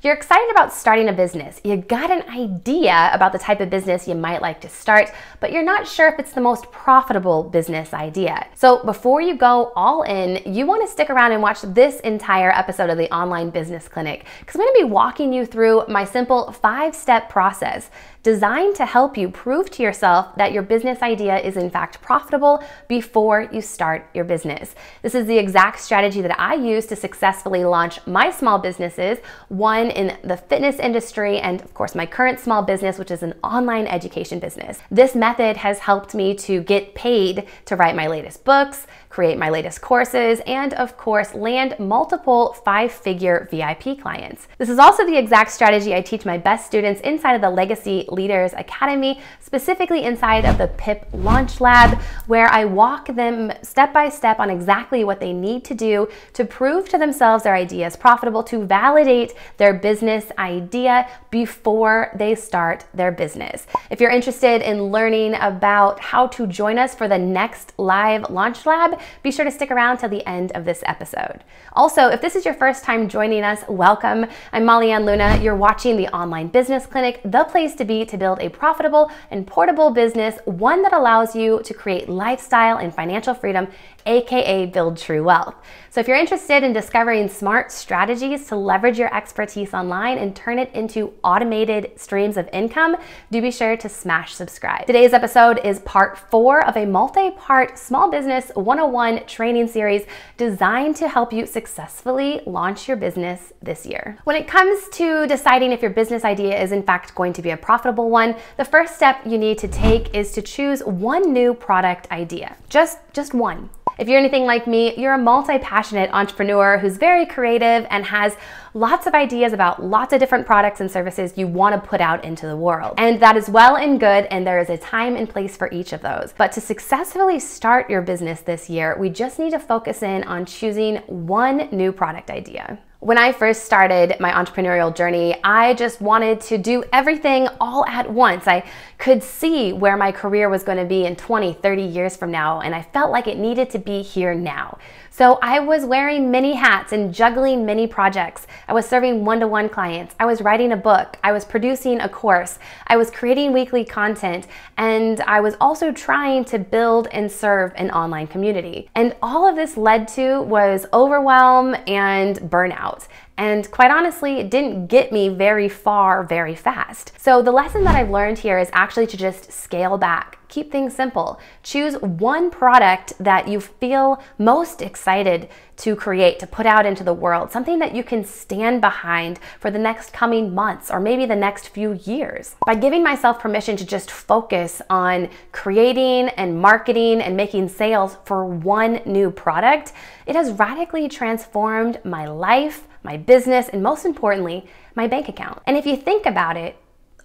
If you're excited about starting a business, you got an idea about the type of business you might like to start, but you're not sure if it's the most profitable business idea. So before you go all in, you want to stick around and watch this entire episode of the Online Business Clinic because I'm going to be walking you through my simple five step process designed to help you prove to yourself that your business idea is in fact profitable before you start your business. This is the exact strategy that I use to successfully launch my small businesses, one in the fitness industry and of course my current small business, which is an online education business. This method has helped me to get paid to write my latest books, create my latest courses, and of course, land multiple five figure VIP clients. This is also the exact strategy I teach my best students inside of the Legacy Leaders Academy, specifically inside of the PIP Launch Lab, where I walk them step by step on exactly what they need to do to prove to themselves their idea is profitable, to validate their business idea before they start their business. If you're interested in learning about how to join us for the next live Launch Lab, be sure to stick around till the end of this episode. Also, if this is your first time joining us, welcome. I'm Molly Ann Luna. You're watching the Online Business Clinic, the place to be to build a profitable and portable business, one that allows you to create lifestyle and financial freedom aka build true wealth. So if you're interested in discovering smart strategies to leverage your expertise online and turn it into automated streams of income, do be sure to smash subscribe. Today's episode is part four of a multi-part small business 101 training series designed to help you successfully launch your business this year. When it comes to deciding if your business idea is in fact going to be a profitable one, the first step you need to take is to choose one new product idea. Just, just one. If you're anything like me, you're a multi-passionate entrepreneur who's very creative and has lots of ideas about lots of different products and services you want to put out into the world. And that is well and good, and there is a time and place for each of those. But to successfully start your business this year, we just need to focus in on choosing one new product idea. When I first started my entrepreneurial journey, I just wanted to do everything all at once. I could see where my career was going to be in 20, 30 years from now, and I felt like it needed to be here now. So I was wearing many hats and juggling many projects. I was serving one to one clients. I was writing a book. I was producing a course. I was creating weekly content. And I was also trying to build and serve an online community. And all of this led to was overwhelm and burnout out and quite honestly, it didn't get me very far very fast. So the lesson that I've learned here is actually to just scale back keep things simple. Choose one product that you feel most excited to create, to put out into the world, something that you can stand behind for the next coming months or maybe the next few years. By giving myself permission to just focus on creating and marketing and making sales for one new product, it has radically transformed my life my business, and most importantly, my bank account. And if you think about it,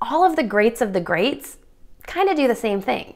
all of the greats of the greats kind of do the same thing.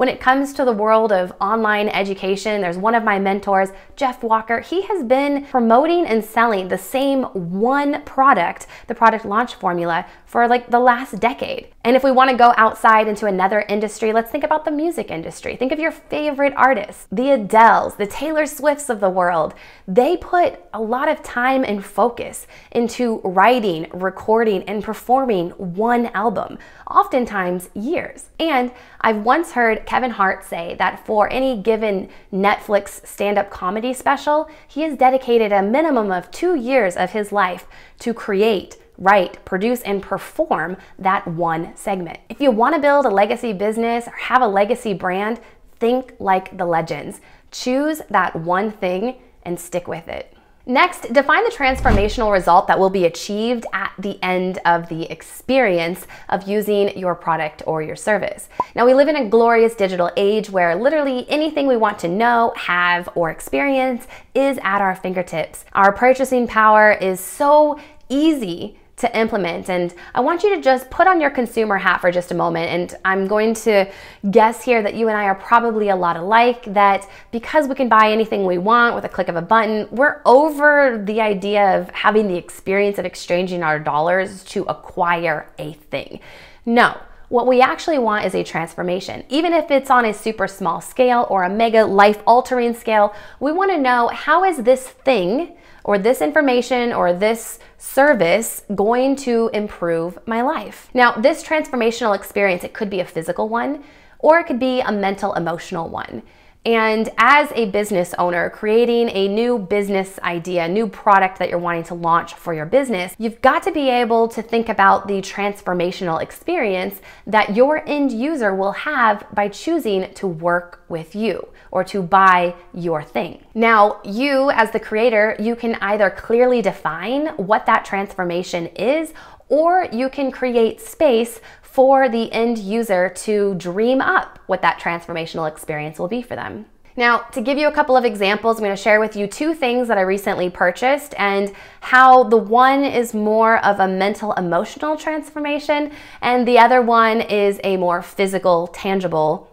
When it comes to the world of online education, there's one of my mentors, Jeff Walker. He has been promoting and selling the same one product, the product launch formula, for like the last decade. And if we want to go outside into another industry, let's think about the music industry. Think of your favorite artists, the Adeles, the Taylor Swifts of the world. They put a lot of time and focus into writing, recording, and performing one album, oftentimes years. And I've once heard Kevin Hart say that for any given Netflix stand up comedy special, he has dedicated a minimum of two years of his life to create write, produce, and perform that one segment. If you want to build a legacy business or have a legacy brand, think like the legends. Choose that one thing and stick with it. Next, define the transformational result that will be achieved at the end of the experience of using your product or your service. Now, we live in a glorious digital age where literally anything we want to know, have, or experience is at our fingertips. Our purchasing power is so easy to implement. And I want you to just put on your consumer hat for just a moment. And I'm going to guess here that you and I are probably a lot alike, that because we can buy anything we want with a click of a button, we're over the idea of having the experience of exchanging our dollars to acquire a thing. No. What we actually want is a transformation. Even if it's on a super small scale or a mega life altering scale, we want to know how is this thing or this information or this service going to improve my life? Now, this transformational experience, it could be a physical one or it could be a mental emotional one. And as a business owner, creating a new business idea, new product that you're wanting to launch for your business, you've got to be able to think about the transformational experience that your end user will have by choosing to work with you or to buy your thing. Now, you as the creator, you can either clearly define what that transformation is or you can create space for the end user to dream up what that transformational experience will be for them. Now, to give you a couple of examples, I'm going to share with you two things that I recently purchased and how the one is more of a mental emotional transformation and the other one is a more physical, tangible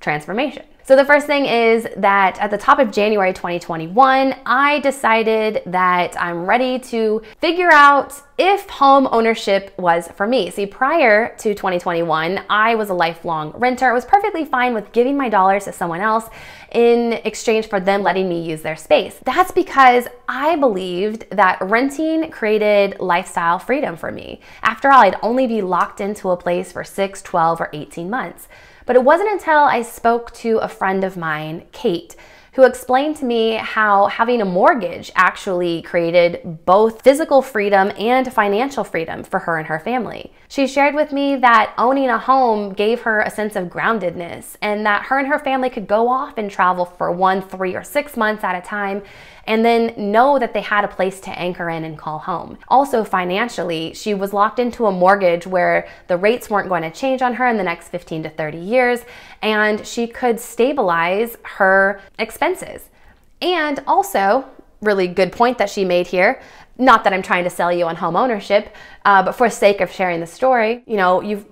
transformation. So the first thing is that at the top of January 2021, I decided that I'm ready to figure out if home ownership was for me. See, prior to 2021, I was a lifelong renter. I was perfectly fine with giving my dollars to someone else in exchange for them letting me use their space. That's because I believed that renting created lifestyle freedom for me. After all, I'd only be locked into a place for 6, 12, or 18 months. But it wasn't until I spoke to a friend of mine, Kate, who explained to me how having a mortgage actually created both physical freedom and financial freedom for her and her family. She shared with me that owning a home gave her a sense of groundedness and that her and her family could go off and travel for one, three, or six months at a time and then know that they had a place to anchor in and call home. Also, financially, she was locked into a mortgage where the rates weren't going to change on her in the next 15 to 30 years, and she could stabilize her expenses. And also, really good point that she made here. Not that I'm trying to sell you on home ownership, uh, but for sake of sharing the story, you know, you've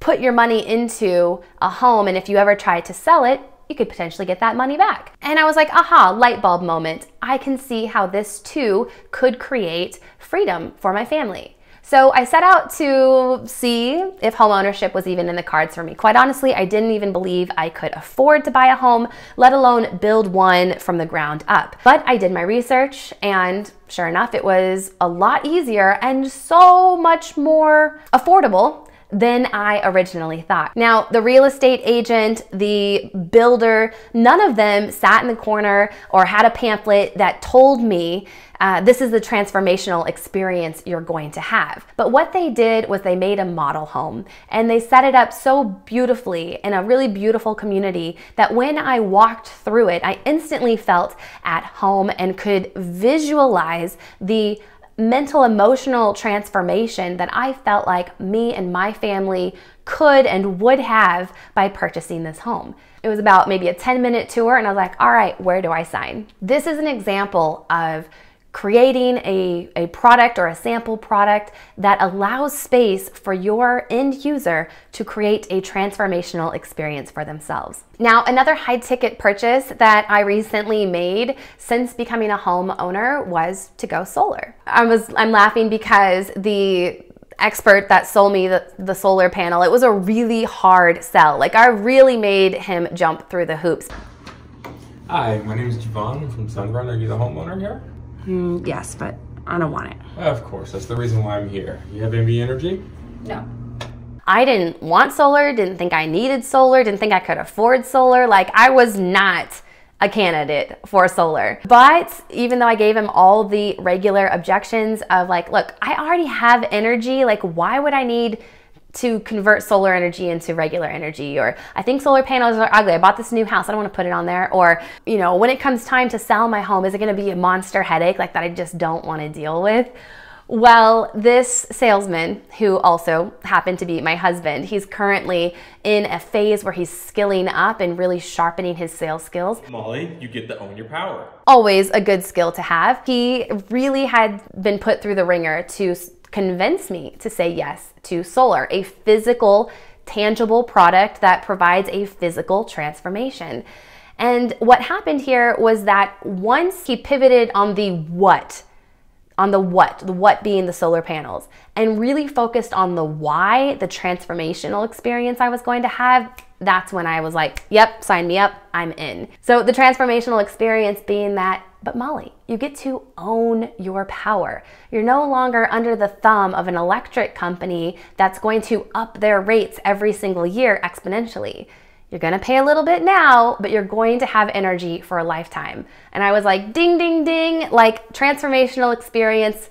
put your money into a home, and if you ever try to sell it, you could potentially get that money back. And I was like, aha, light bulb moment. I can see how this too could create freedom for my family. So I set out to see if homeownership was even in the cards for me. Quite honestly, I didn't even believe I could afford to buy a home, let alone build one from the ground up. But I did my research and sure enough, it was a lot easier and so much more affordable than I originally thought. Now, the real estate agent, the builder, none of them sat in the corner or had a pamphlet that told me uh, this is the transformational experience you're going to have. But what they did was they made a model home and they set it up so beautifully in a really beautiful community that when I walked through it, I instantly felt at home and could visualize the mental emotional transformation that I felt like me and my family could and would have by purchasing this home. It was about maybe a 10 minute tour, and I was like, all right, where do I sign? This is an example of creating a, a product or a sample product that allows space for your end user to create a transformational experience for themselves. Now, another high ticket purchase that I recently made since becoming a homeowner was to go solar. I was, I'm laughing because the expert that sold me the, the, solar panel, it was a really hard sell. Like I really made him jump through the hoops. Hi, my name is Javon I'm from Sunrun. Are you the homeowner here? Mm, yes, but I don't want it. Of course, that's the reason why I'm here. You have any energy? No. I didn't want solar, didn't think I needed solar, didn't think I could afford solar. Like, I was not a candidate for solar. But even though I gave him all the regular objections of like, look, I already have energy, like why would I need to convert solar energy into regular energy or i think solar panels are ugly i bought this new house i don't want to put it on there or you know when it comes time to sell my home is it going to be a monster headache like that i just don't want to deal with well, this salesman, who also happened to be my husband, he's currently in a phase where he's skilling up and really sharpening his sales skills. Molly, you get to own your power. Always a good skill to have. He really had been put through the ringer to convince me to say yes to solar, a physical, tangible product that provides a physical transformation. And what happened here was that once he pivoted on the what, on the what, the what being the solar panels, and really focused on the why, the transformational experience I was going to have, that's when I was like, yep, sign me up, I'm in. So the transformational experience being that but Molly, you get to own your power. You're no longer under the thumb of an electric company that's going to up their rates every single year exponentially. You're gonna pay a little bit now, but you're going to have energy for a lifetime. And I was like, ding, ding, ding, like transformational experience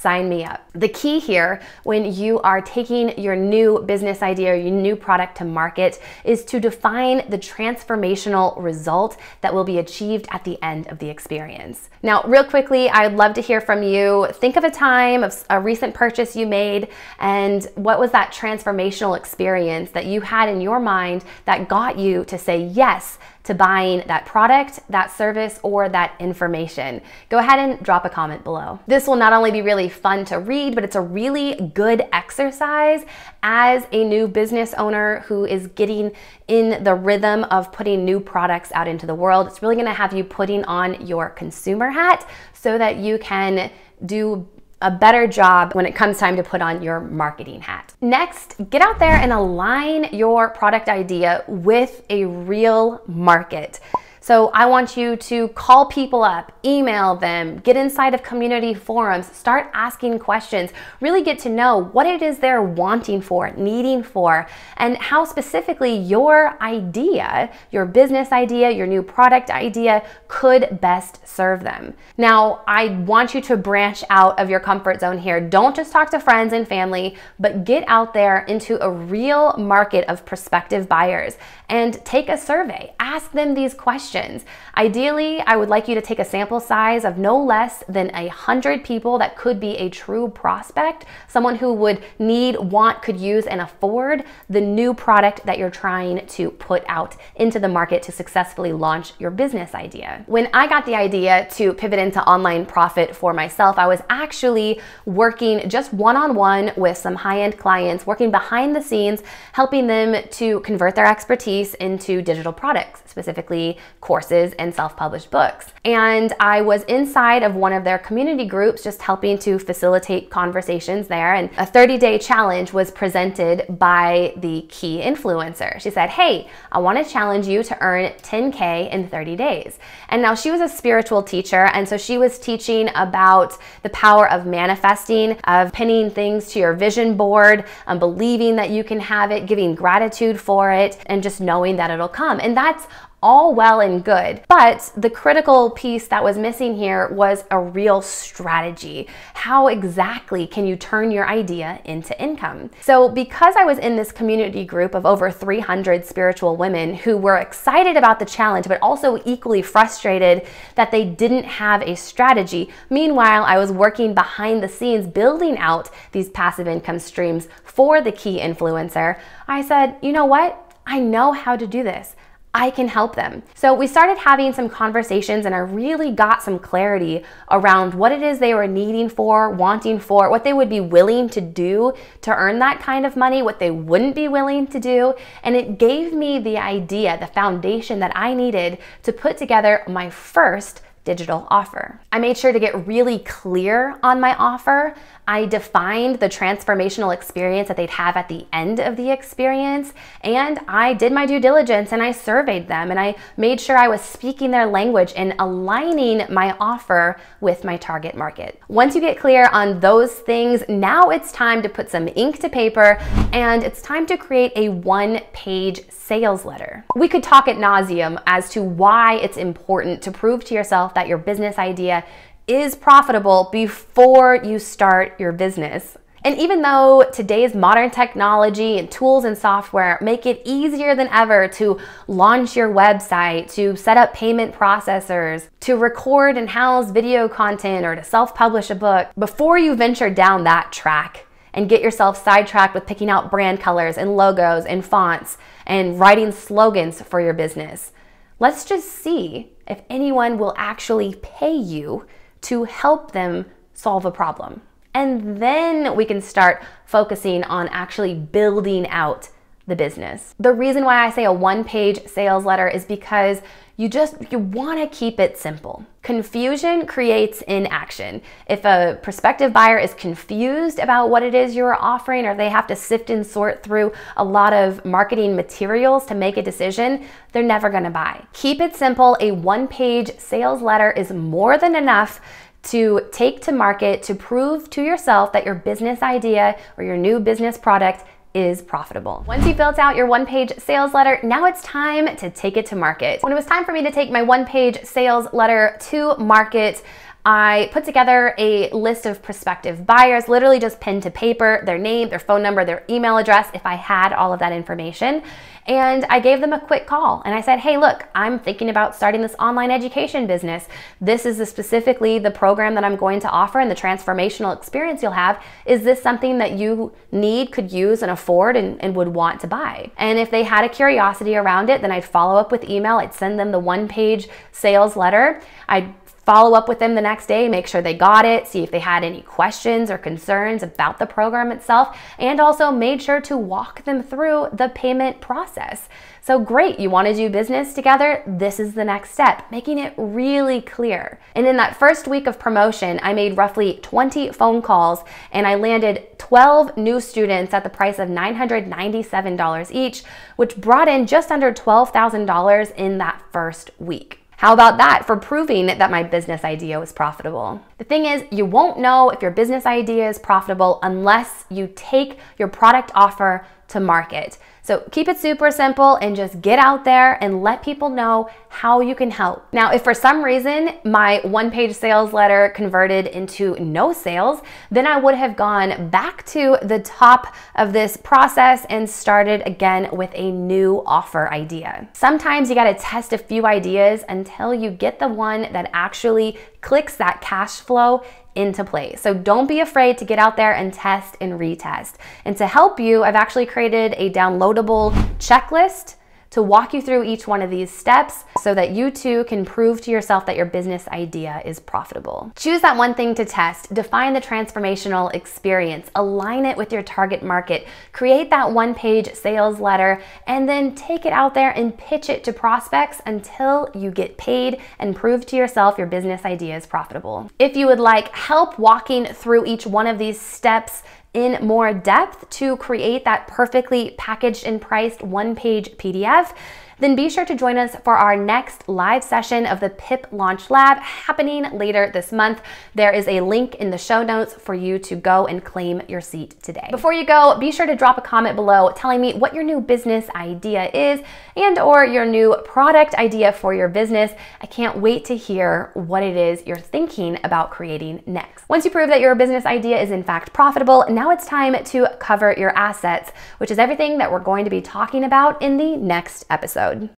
sign me up. The key here when you are taking your new business idea or your new product to market is to define the transformational result that will be achieved at the end of the experience. Now, real quickly, I'd love to hear from you. Think of a time of a recent purchase you made and what was that transformational experience that you had in your mind that got you to say, yes, to buying that product, that service, or that information? Go ahead and drop a comment below. This will not only be really fun to read, but it's a really good exercise as a new business owner who is getting in the rhythm of putting new products out into the world. It's really gonna have you putting on your consumer hat so that you can do a better job when it comes time to put on your marketing hat. Next, get out there and align your product idea with a real market. So I want you to call people up, email them, get inside of community forums, start asking questions, really get to know what it is they're wanting for, needing for, and how specifically your idea, your business idea, your new product idea could best serve them. Now, I want you to branch out of your comfort zone here. Don't just talk to friends and family, but get out there into a real market of prospective buyers and take a survey. Ask them these questions questions. Ideally, I would like you to take a sample size of no less than 100 people that could be a true prospect, someone who would need, want, could use, and afford the new product that you're trying to put out into the market to successfully launch your business idea. When I got the idea to pivot into online profit for myself, I was actually working just one on one with some high end clients, working behind the scenes, helping them to convert their expertise into digital products, specifically courses and self-published books. And I was inside of one of their community groups just helping to facilitate conversations there and a 30-day challenge was presented by the key influencer. She said, "Hey, I want to challenge you to earn 10k in 30 days." And now she was a spiritual teacher and so she was teaching about the power of manifesting, of pinning things to your vision board, and um, believing that you can have it, giving gratitude for it, and just knowing that it'll come. And that's all well and good. But the critical piece that was missing here was a real strategy. How exactly can you turn your idea into income? So, because I was in this community group of over 300 spiritual women who were excited about the challenge, but also equally frustrated that they didn't have a strategy, meanwhile, I was working behind the scenes building out these passive income streams for the key influencer, I said, you know what? I know how to do this. I can help them. So we started having some conversations and I really got some clarity around what it is they were needing for, wanting for, what they would be willing to do to earn that kind of money, what they wouldn't be willing to do. And it gave me the idea, the foundation that I needed to put together my first digital offer. I made sure to get really clear on my offer. I defined the transformational experience that they'd have at the end of the experience, and I did my due diligence and I surveyed them and I made sure I was speaking their language and aligning my offer with my target market. Once you get clear on those things, now it's time to put some ink to paper and it's time to create a one page sales letter. We could talk at nauseum as to why it's important to prove to yourself that your business idea is profitable before you start your business. And even though today's modern technology and tools and software make it easier than ever to launch your website, to set up payment processors, to record and house video content, or to self publish a book, before you venture down that track, and get yourself sidetracked with picking out brand colors and logos and fonts and writing slogans for your business. Let's just see if anyone will actually pay you to help them solve a problem. And then we can start focusing on actually building out the business. The reason why I say a one page sales letter is because you just you want to keep it simple. Confusion creates inaction. If a prospective buyer is confused about what it is you're offering or they have to sift and sort through a lot of marketing materials to make a decision, they're never going to buy. Keep it simple. A one-page sales letter is more than enough to take to market to prove to yourself that your business idea or your new business product is profitable. Once you've built out your one-page sales letter, now it's time to take it to market. When it was time for me to take my one-page sales letter to market, I put together a list of prospective buyers, literally just pen to paper, their name, their phone number, their email address, if I had all of that information. And I gave them a quick call and I said, hey, look, I'm thinking about starting this online education business. This is the, specifically the program that I'm going to offer and the transformational experience you'll have. Is this something that you need, could use, and afford and, and would want to buy? And if they had a curiosity around it, then I'd follow up with email. I'd send them the one page sales letter. I'd follow up with them the next day, make sure they got it, see if they had any questions or concerns about the program itself, and also made sure to walk them through the payment process. So great, you wanna do business together? This is the next step, making it really clear. And in that first week of promotion, I made roughly 20 phone calls and I landed 12 new students at the price of $997 each, which brought in just under $12,000 in that first week. How about that for proving that my business idea was profitable? The thing is, you won't know if your business idea is profitable unless you take your product offer to market. So keep it super simple and just get out there and let people know how you can help. Now, if for some reason my one page sales letter converted into no sales, then I would have gone back to the top of this process and started again with a new offer idea. Sometimes you gotta test a few ideas until you get the one that actually clicks that cash flow into play. So don't be afraid to get out there and test and retest. And to help you, I've actually created a downloadable checklist to walk you through each one of these steps so that you too can prove to yourself that your business idea is profitable. Choose that one thing to test, define the transformational experience, align it with your target market, create that one page sales letter, and then take it out there and pitch it to prospects until you get paid and prove to yourself your business idea is profitable. If you would like help walking through each one of these steps, in more depth to create that perfectly packaged and priced one page PDF then be sure to join us for our next live session of the PIP Launch Lab happening later this month. There is a link in the show notes for you to go and claim your seat today. Before you go, be sure to drop a comment below telling me what your new business idea is and or your new product idea for your business. I can't wait to hear what it is you're thinking about creating next. Once you prove that your business idea is in fact profitable, now it's time to cover your assets, which is everything that we're going to be talking about in the next episode episode.